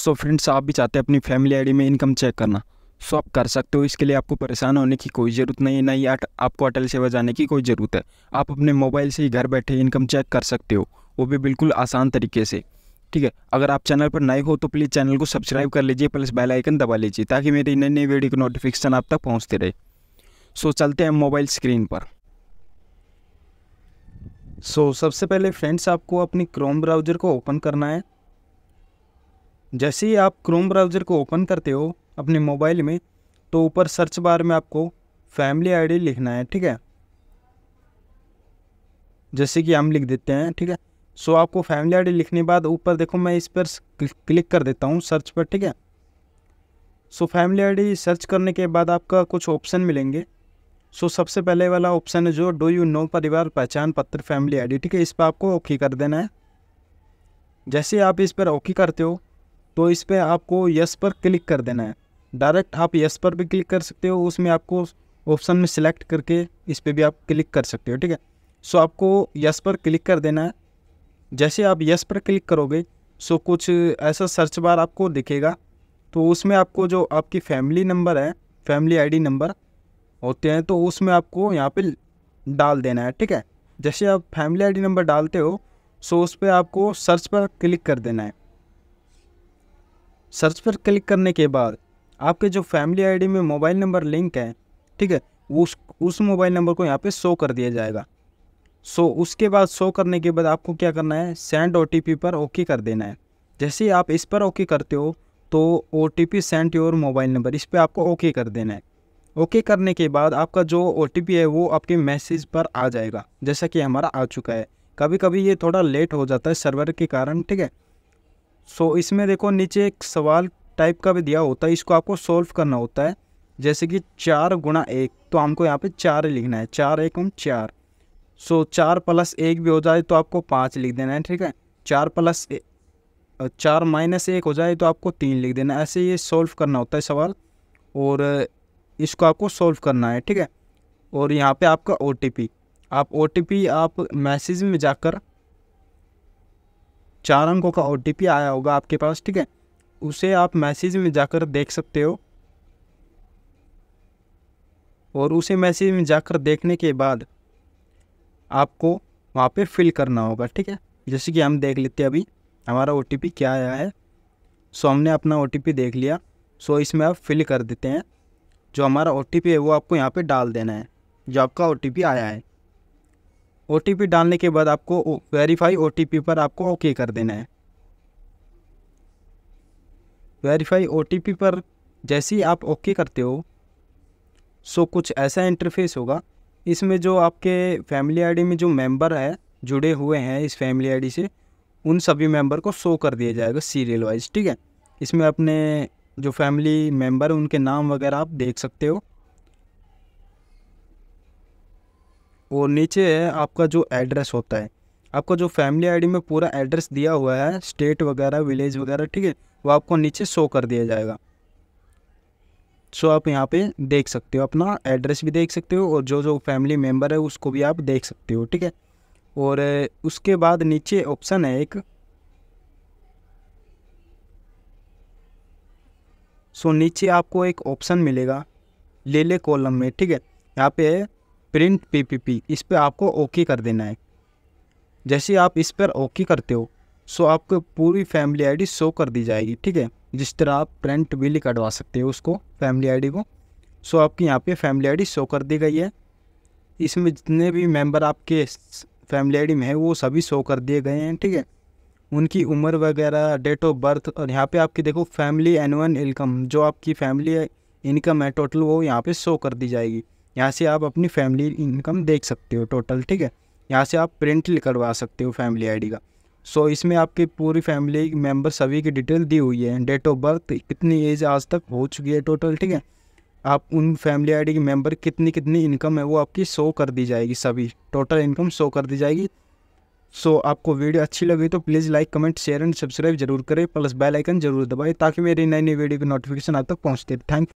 so friends आप भी चाहते हैं अपनी फैमिली आईडी में इनकम चेक करना सो आप कर सकते हो इसके लिए आपको परेशान होने की कोई ज़रूरत नहीं है ना ही आपको अटल सेवा जाने की कोई ज़रूरत है आप अपने मोबाइल से ही घर बैठे इनकम चेक कर सकते हो वो भी बिल्कुल आसान तरीके से ठीक है अगर आप चैनल पर नए हो तो प्लीज़ चैनल को सब्सक्राइब कर लीजिए प्लस बेल आइकन दबा लीजिए ताकि मेरी नई नई वीडियो की नोटिफिकेशन आप तक पहुंचते रहे सो so, चलते हैं मोबाइल स्क्रीन पर सो so, सबसे पहले फ्रेंड्स आपको अपनी क्रोम ब्राउज़र को ओपन करना है जैसे ही आप क्रोम ब्राउज़र को ओपन करते हो अपने मोबाइल में तो ऊपर सर्च बार में आपको फैमिली आईडी लिखना है ठीक है जैसे कि हम लिख देते हैं ठीक है सो आपको फैमिली आईडी लिखने बाद ऊपर देखो मैं इस पर क्लिक कर देता हूँ सर्च पर ठीक है सो फैमिली आईडी सर्च करने के बाद आपका कुछ ऑप्शन मिलेंगे सो so, सबसे पहले वाला ऑप्शन है जो डो यू नो परिवार पहचान पत्र फैमिली आईडी ठीक है इस पर आपको ओके कर देना है जैसे आप इस पर ओके करते हो तो इस पर आपको यस पर क्लिक कर देना है डायरेक्ट आप यस पर भी क्लिक कर सकते हो उसमें आपको ऑप्शन में सिलेक्ट करके इस पर भी आप क्लिक कर सकते हो ठीक है सो आपको यस पर क्लिक कर देना है जैसे आप यस पर क्लिक करोगे सो कुछ ऐसा सर्च बार आपको दिखेगा तो उसमें आपको जो आपकी फैमिली नंबर है फैमिली आईडी नंबर होते हैं तो उसमें आपको यहाँ पे डाल देना है ठीक है जैसे आप फैमिली आईडी नंबर डालते हो सो उस पर आपको सर्च पर क्लिक कर देना है सर्च पर क्लिक करने के बाद आपके जो फैमिली आईडी में मोबाइल नंबर लिंक है ठीक है उस उस मोबाइल नंबर को यहाँ पे शो कर दिया जाएगा सो so, उसके बाद शो करने के बाद आपको क्या करना है सेंड ओ पर ओके कर देना है जैसे ही आप इस पर ओके करते हो तो O T P send your mobile number इस पर आपको ओके कर देना है ओके करने के बाद आपका जो ओ है वो आपके मैसेज पर आ जाएगा जैसा कि हमारा आ चुका है कभी कभी ये थोड़ा लेट हो जाता है सर्वर के कारण ठीक है सो so, इसमें देखो नीचे एक सवाल टाइप का भी दिया होता है इसको आपको सॉल्व करना होता है जैसे कि चार गुणा एक तो हमको यहाँ पे चार लिखना है चार एक हम चार सो so, चार प्लस एक भी हो जाए तो आपको पाँच लिख देना है ठीक है चार प्लस चार माइनस एक हो जाए तो आपको तीन लिख देना ऐसे ये सॉल्व करना होता है सवाल और इसको आपको सॉल्व करना है ठीक है और यहाँ पे आपका ओ आप ओ आप मैसेज में जाकर चार अंकों का ओ आया होगा आपके पास ठीक है उसे आप मैसेज में जाकर देख सकते हो और उसे मैसेज में जाकर देखने के बाद आपको वहाँ पे फिल करना होगा ठीक है जैसे कि हम देख लेते हैं अभी हमारा ओ क्या आया है सो हमने अपना ओ देख लिया सो इसमें आप फिल कर देते हैं जो हमारा ओ है वो आपको यहाँ पे डाल देना है जो आपका ओ आया है ओ डालने के बाद आपको वेरीफाई ओ पर आपको ओके कर देना है वेरीफाई ओ पर जैसे ही आप ओके करते हो सो कुछ ऐसा इंटरफेस होगा इसमें जो आपके फैमिली आईडी में जो मेंबर है जुड़े हुए हैं इस फैमिली आईडी से उन सभी मेंबर को शो कर दिया जाएगा सीरियल वाइज ठीक है इसमें अपने जो फैमिली मेंबर उनके नाम वगैरह आप देख सकते हो और नीचे है आपका जो एड्रेस होता है आपका जो फैमिली आईडी में पूरा एड्रेस दिया हुआ है स्टेट वगैरह विलेज वगैरह ठीक है वो आपको नीचे शो कर दिया जाएगा सो आप यहाँ पे देख सकते हो अपना एड्रेस भी देख सकते हो और जो जो फैमिली मेम्बर है उसको भी आप देख सकते हो ठीक है और उसके बाद नीचे ऑप्शन है एक सो नीचे आपको एक ऑप्शन मिलेगा लेले कॉलम में ठीक है यहाँ पे प्रिंट पीपीपी इस पर आपको ओके कर देना है जैसे आप इस पर ओके करते हो सो आपको पूरी फैमिली आईडी शो कर दी जाएगी ठीक है जिस तरह आप प्रिंट बिल कटवा सकते हो उसको फैमिली आईडी को सो आपकी यहाँ पे फैमिली आईडी शो कर दी गई है इसमें जितने भी मेंबर आपके फैमिली आईडी में है वो सभी शो कर दिए गए हैं ठीक है उनकी उम्र वगैरह डेट ऑफ बर्थ और यहाँ पे आपकी देखो फैमिली एनुअल इनकम जो आपकी फैमिली इनकम है टोटल वो यहाँ पे शो कर दी जाएगी यहाँ से आप अपनी फैमिली इनकम देख सकते हो टोटल ठीक है यहाँ से आप प्रिंट करवा सकते हो फैमिली आईडी का सो so, इसमें आपकी पूरी फैमिली मेंबर सभी की डिटेल दी हुई है डेट ऑफ बर्थ कितनी एज आज तक हो चुकी है टोटल ठीक है आप उन फैमिली आईडी के मेंबर कितनी कितनी इनकम है वो आपकी शो कर दी जाएगी सभी टोटल इनकम शो कर दी जाएगी सो so, आपको वीडियो अच्छी लगी तो please like comment share and subscribe जरूर करें प्लस बेलाइकन जरूर दबाए ताकि मेरी नई नई वीडियो की नोटिफिकेशन आप तक पहुँचते थैंक